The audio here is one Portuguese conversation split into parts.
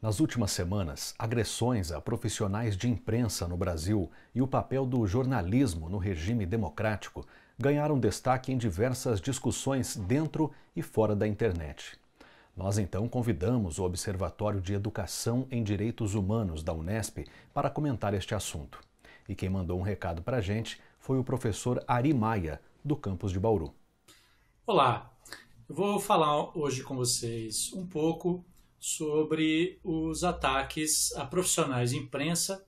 Nas últimas semanas, agressões a profissionais de imprensa no Brasil e o papel do jornalismo no regime democrático ganharam destaque em diversas discussões dentro e fora da internet. Nós então convidamos o Observatório de Educação em Direitos Humanos da Unesp para comentar este assunto. E quem mandou um recado para a gente foi o professor Ari Maia, do campus de Bauru. Olá, eu vou falar hoje com vocês um pouco sobre os ataques a profissionais de imprensa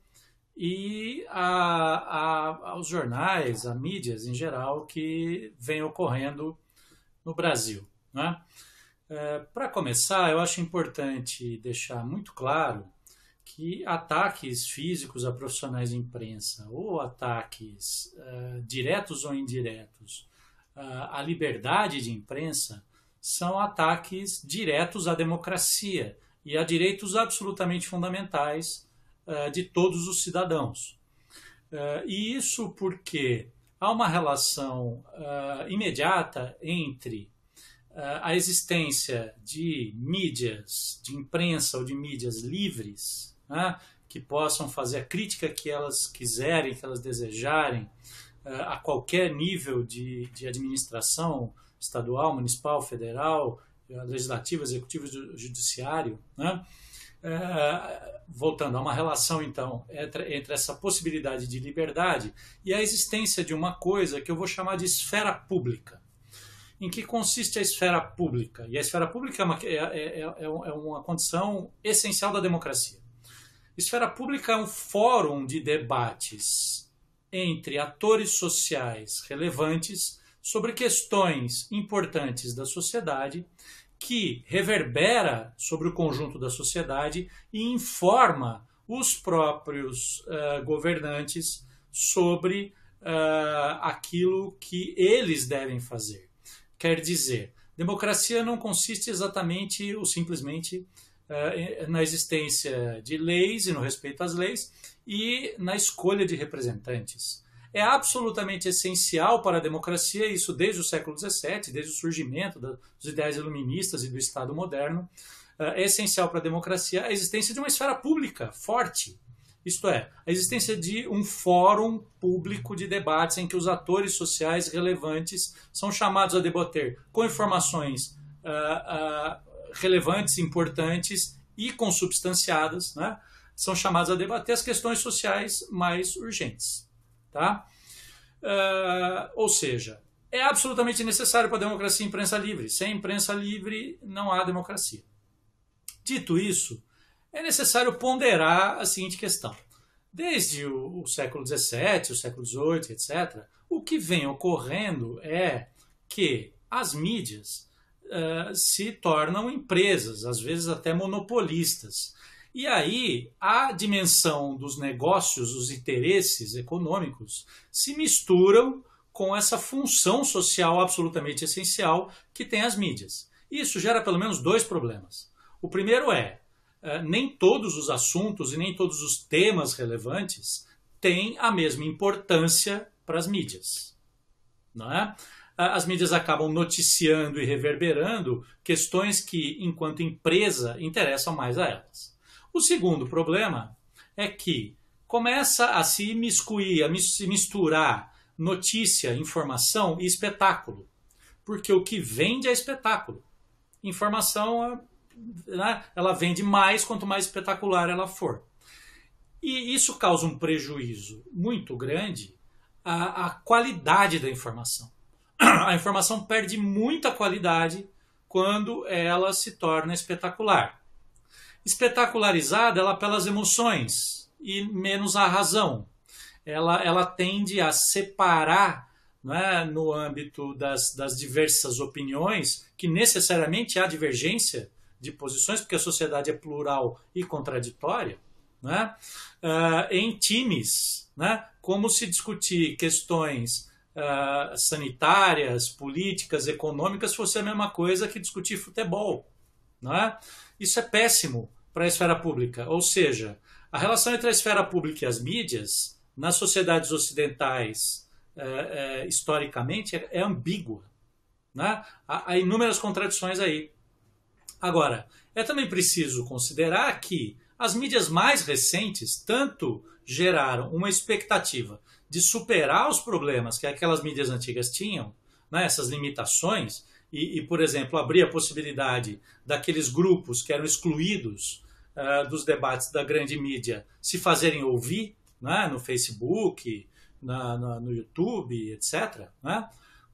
e a, a, aos jornais, a mídias em geral que vem ocorrendo no Brasil. Né? É, Para começar, eu acho importante deixar muito claro que ataques físicos a profissionais de imprensa ou ataques uh, diretos ou indiretos uh, à liberdade de imprensa são ataques diretos à democracia e a direitos absolutamente fundamentais uh, de todos os cidadãos. Uh, e isso porque há uma relação uh, imediata entre a existência de mídias, de imprensa ou de mídias livres, né, que possam fazer a crítica que elas quiserem, que elas desejarem, a qualquer nível de, de administração estadual, municipal, federal, legislativo, executivo, judiciário, né? É, voltando a uma relação então entre, entre, essa possibilidade de liberdade e a existência de uma coisa que eu vou chamar de esfera pública. Em que consiste a esfera pública? E a esfera pública é uma, é, é, é uma condição essencial da democracia. Esfera pública é um fórum de debates entre atores sociais relevantes sobre questões importantes da sociedade que reverbera sobre o conjunto da sociedade e informa os próprios uh, governantes sobre uh, aquilo que eles devem fazer. Quer dizer, democracia não consiste exatamente ou simplesmente eh, na existência de leis e no respeito às leis e na escolha de representantes. É absolutamente essencial para a democracia, isso desde o século XVII, desde o surgimento dos ideais iluministas e do Estado moderno, eh, é essencial para a democracia a existência de uma esfera pública forte, isto é, a existência de um fórum público de debates em que os atores sociais relevantes são chamados a debater com informações uh, uh, relevantes, importantes e consubstanciadas, né? são chamadas a debater as questões sociais mais urgentes. Tá? Uh, ou seja, é absolutamente necessário para a democracia imprensa livre. Sem imprensa livre, não há democracia. Dito isso, é necessário ponderar a seguinte questão. Desde o, o século XVII, o século XVIII, etc., o que vem ocorrendo é que as mídias eh, se tornam empresas, às vezes até monopolistas. E aí a dimensão dos negócios, os interesses econômicos se misturam com essa função social absolutamente essencial que tem as mídias. Isso gera pelo menos dois problemas. O primeiro é, eh, nem todos os assuntos e nem todos os temas relevantes têm a mesma importância para as mídias. Não é? as mídias acabam noticiando e reverberando questões que, enquanto empresa, interessam mais a elas. O segundo problema é que começa a se miscuir, a misturar notícia, informação e espetáculo. Porque o que vende é espetáculo. Informação, é, né, ela vende mais quanto mais espetacular ela for. E isso causa um prejuízo muito grande à, à qualidade da informação. a informação perde muita qualidade quando ela se torna espetacular. Espetacularizada, ela pelas emoções e menos a razão. Ela, ela tende a separar né, no âmbito das, das diversas opiniões, que necessariamente há divergência de posições, porque a sociedade é plural e contraditória, né, uh, em times, né, como se discutir questões ah, sanitárias, políticas, econômicas fosse a mesma coisa que discutir futebol. Não é? Isso é péssimo para a esfera pública. Ou seja, a relação entre a esfera pública e as mídias nas sociedades ocidentais, eh, eh, historicamente, é, é ambígua. Né? Há, há inúmeras contradições aí. Agora, é também preciso considerar que as mídias mais recentes tanto geraram uma expectativa de superar os problemas que aquelas mídias antigas tinham, né, essas limitações, e, e, por exemplo, abrir a possibilidade daqueles grupos que eram excluídos uh, dos debates da grande mídia se fazerem ouvir né, no Facebook, na, na, no YouTube, etc. Né?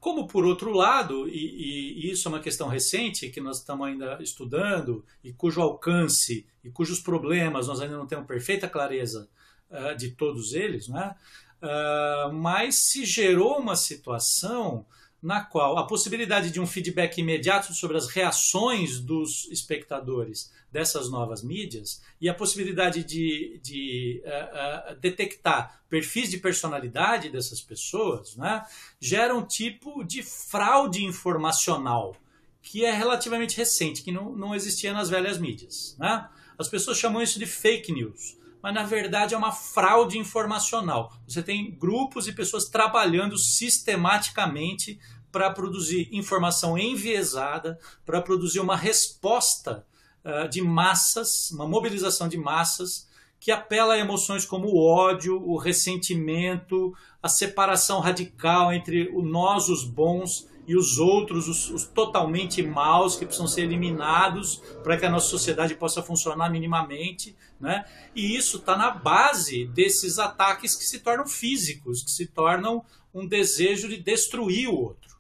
Como, por outro lado, e, e, isso é uma questão recente que nós estamos ainda estudando e cujo alcance e cujos problemas nós ainda não temos perfeita clareza uh, de todos eles, né? Uh, mas se gerou uma situação na qual a possibilidade de um feedback imediato sobre as reações dos espectadores dessas novas mídias e a possibilidade de, de uh, uh, detectar perfis de personalidade dessas pessoas né, gera um tipo de fraude informacional que é relativamente recente, que não, não existia nas velhas mídias. Né? As pessoas chamam isso de fake news mas na verdade é uma fraude informacional. Você tem grupos e pessoas trabalhando sistematicamente para produzir informação enviesada, para produzir uma resposta uh, de massas, uma mobilização de massas que apela a emoções como o ódio, o ressentimento, a separação radical entre o nós, os bons, e os outros, os, os totalmente maus, que precisam ser eliminados para que a nossa sociedade possa funcionar minimamente. Né? E isso está na base desses ataques que se tornam físicos, que se tornam um desejo de destruir o outro.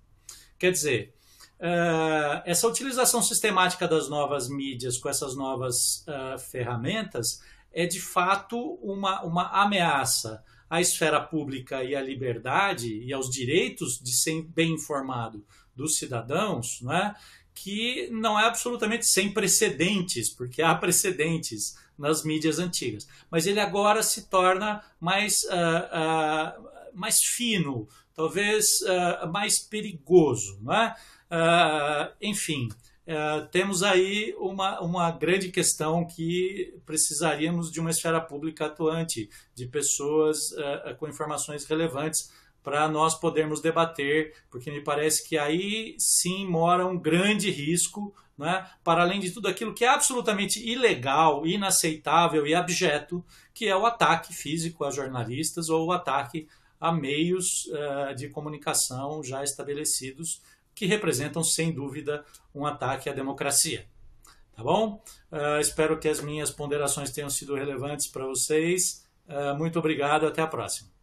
Quer dizer, uh, essa utilização sistemática das novas mídias com essas novas uh, ferramentas é de fato uma, uma ameaça à esfera pública e à liberdade e aos direitos de ser bem informado dos cidadãos, não é? que não é absolutamente sem precedentes, porque há precedentes nas mídias antigas. Mas ele agora se torna mais uh, uh, mais fino, talvez uh, mais perigoso, né? Uh, enfim, uh, temos aí uma, uma grande questão que precisaríamos de uma esfera pública atuante, de pessoas com informações relevantes para nós podermos debater, porque me parece que aí sim mora um grande risco, né, para além de tudo aquilo que é absolutamente ilegal, inaceitável e abjeto, que é o ataque físico a jornalistas ou o ataque a meios uh, de comunicação já estabelecidos, que representam, sem dúvida, um ataque à democracia. Tá bom? Uh, espero que as minhas ponderações tenham sido relevantes para vocês. Uh, muito obrigado, até a próxima.